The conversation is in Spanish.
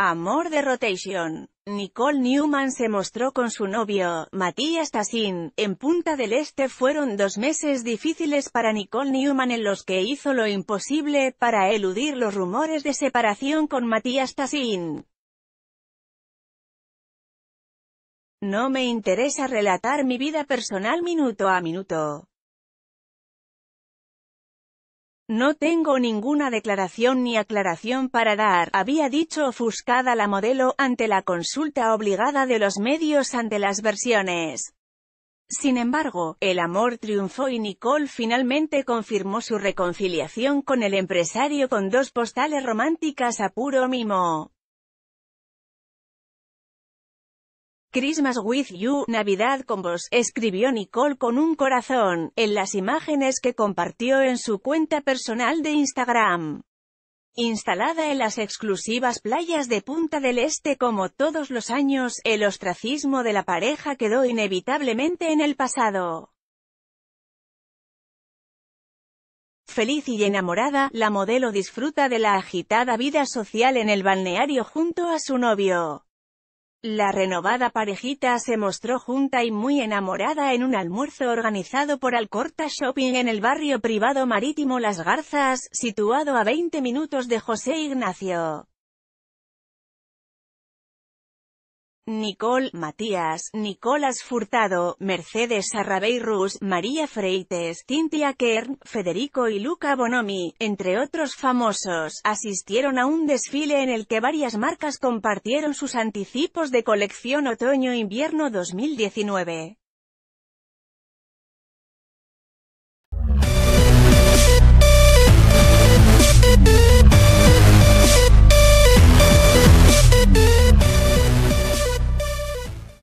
Amor de Rotation. Nicole Newman se mostró con su novio, Matías Tassin, en Punta del Este fueron dos meses difíciles para Nicole Newman en los que hizo lo imposible para eludir los rumores de separación con Matías Tassin. No me interesa relatar mi vida personal minuto a minuto. No tengo ninguna declaración ni aclaración para dar, había dicho ofuscada la modelo ante la consulta obligada de los medios ante las versiones. Sin embargo, el amor triunfó y Nicole finalmente confirmó su reconciliación con el empresario con dos postales románticas a puro mimo. Christmas with You, Navidad con vos, escribió Nicole con un corazón, en las imágenes que compartió en su cuenta personal de Instagram. Instalada en las exclusivas playas de Punta del Este como todos los años, el ostracismo de la pareja quedó inevitablemente en el pasado. Feliz y enamorada, la modelo disfruta de la agitada vida social en el balneario junto a su novio. La renovada parejita se mostró junta y muy enamorada en un almuerzo organizado por Alcorta Shopping en el barrio privado marítimo Las Garzas, situado a 20 minutos de José Ignacio. Nicole Matías, Nicolás Furtado, Mercedes Arrabey Rus, María Freites, Cintia Kern, Federico y Luca Bonomi, entre otros famosos, asistieron a un desfile en el que varias marcas compartieron sus anticipos de colección otoño-invierno 2019.